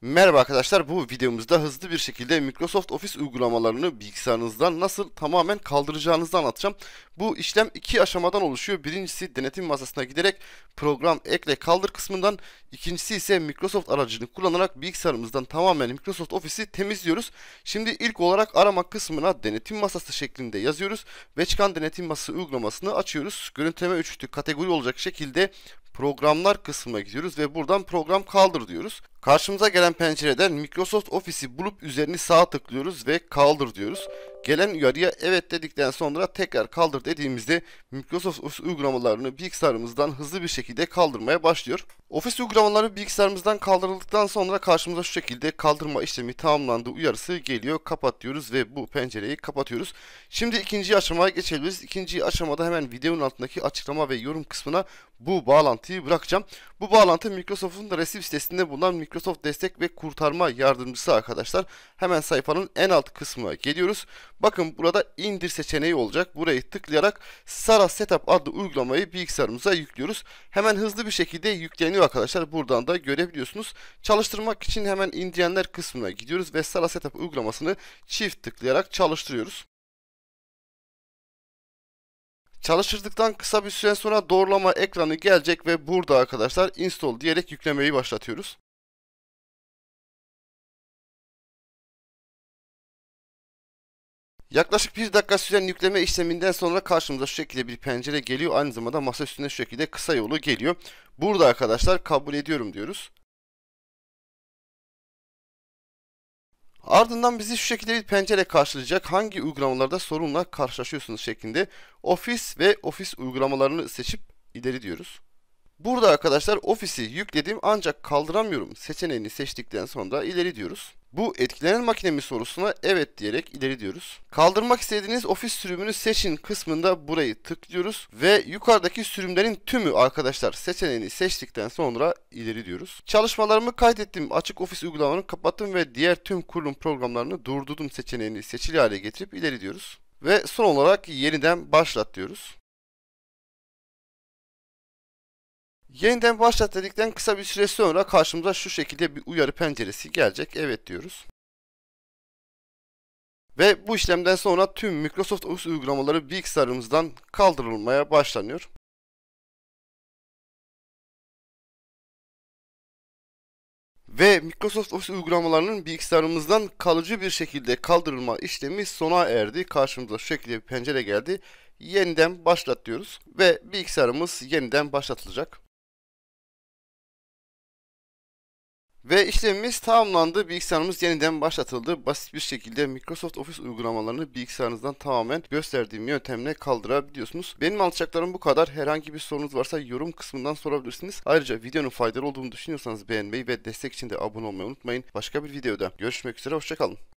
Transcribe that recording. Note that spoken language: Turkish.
Merhaba arkadaşlar bu videomuzda hızlı bir şekilde Microsoft Office uygulamalarını bilgisayarınızdan nasıl tamamen kaldıracağınızı anlatacağım. Bu işlem iki aşamadan oluşuyor. Birincisi denetim masasına giderek program ekle kaldır kısmından. ikincisi ise Microsoft aracını kullanarak bilgisayarımızdan tamamen Microsoft Office'i temizliyoruz. Şimdi ilk olarak arama kısmına denetim masası şeklinde yazıyoruz ve çıkan denetim masası uygulamasını açıyoruz. Görüntüleme üçlü kategori olacak şekilde programlar kısmına gidiyoruz ve buradan program kaldır diyoruz. Karşımıza gelen pencereden Microsoft Office'i bulup üzerini sağa tıklıyoruz ve kaldır diyoruz. Gelen uyarıya evet dedikten sonra tekrar kaldır dediğimizde Microsoft Office uygulamalarını bilgisayarımızdan hızlı bir şekilde kaldırmaya başlıyor. Office uygulamaları bilgisayarımızdan kaldırıldıktan sonra karşımıza şu şekilde kaldırma işlemi tamamlandı uyarısı geliyor. Kapat diyoruz ve bu pencereyi kapatıyoruz. Şimdi ikinci aşamaya geçebiliriz. İkinci aşamada hemen videonun altındaki açıklama ve yorum kısmına bu bağlantıyı bırakacağım. Bu bağlantı Microsoft'un da resim sitesinde bulunan Microsoft destek ve kurtarma yardımcısı arkadaşlar. Hemen sayfanın en alt kısmına geliyoruz. Bakın burada indir seçeneği olacak. Burayı tıklayarak Sara Setup adlı uygulamayı bilgisayarımıza yüklüyoruz. Hemen hızlı bir şekilde yükleniyor arkadaşlar. Buradan da görebiliyorsunuz. Çalıştırmak için hemen indirenler kısmına gidiyoruz ve Sara Setup uygulamasını çift tıklayarak çalıştırıyoruz. Çalıştırdıktan kısa bir süre sonra doğrulama ekranı gelecek ve burada arkadaşlar install diyerek yüklemeyi başlatıyoruz. Yaklaşık bir dakika süren yükleme işleminden sonra karşımıza şu şekilde bir pencere geliyor. Aynı zamanda masa üstüne şu şekilde kısa yolu geliyor. Burada arkadaşlar kabul ediyorum diyoruz. Ardından bizi şu şekilde bir pencere karşılayacak. Hangi uygulamalarda sorunla karşılaşıyorsunuz şeklinde. Ofis ve ofis uygulamalarını seçip ileri diyoruz. Burada arkadaşlar ofisi yükledim ancak kaldıramıyorum seçeneğini seçtikten sonra ileri diyoruz. Bu etkilenen makinemi sorusuna evet diyerek ileri diyoruz. Kaldırmak istediğiniz ofis sürümünü seçin kısmında burayı tıklıyoruz ve yukarıdaki sürümlerin tümü arkadaşlar seçeneğini seçtikten sonra ileri diyoruz. Çalışmalarımı kaydettim, açık ofis uygulamanı kapattım ve diğer tüm kurulum programlarını durdurdum seçeneğini seçili hale getirip ileri diyoruz. Ve son olarak yeniden başlat diyoruz. Yeniden başlat dedikten kısa bir süre sonra karşımıza şu şekilde bir uyarı penceresi gelecek. Evet diyoruz. Ve bu işlemden sonra tüm Microsoft Office uygulamaları bilgisayarımızdan kaldırılmaya başlanıyor. Ve Microsoft Office uygulamalarının bilgisayarımızdan kalıcı bir şekilde kaldırılma işlemi sona erdi. Karşımıza şu şekilde bir pencere geldi. Yeniden başlat diyoruz ve bilgisayarımız yeniden başlatılacak. Ve işlemimiz tamamlandı. Bilgisayarımız yeniden başlatıldı. Basit bir şekilde Microsoft Office uygulamalarını bilgisayarınızdan tamamen gösterdiğim yöntemle kaldırabiliyorsunuz. Benim alacaklarım bu kadar. Herhangi bir sorunuz varsa yorum kısmından sorabilirsiniz. Ayrıca videonun faydalı olduğunu düşünüyorsanız beğenmeyi ve destek için de abone olmayı unutmayın. Başka bir videoda görüşmek üzere. Hoşçakalın.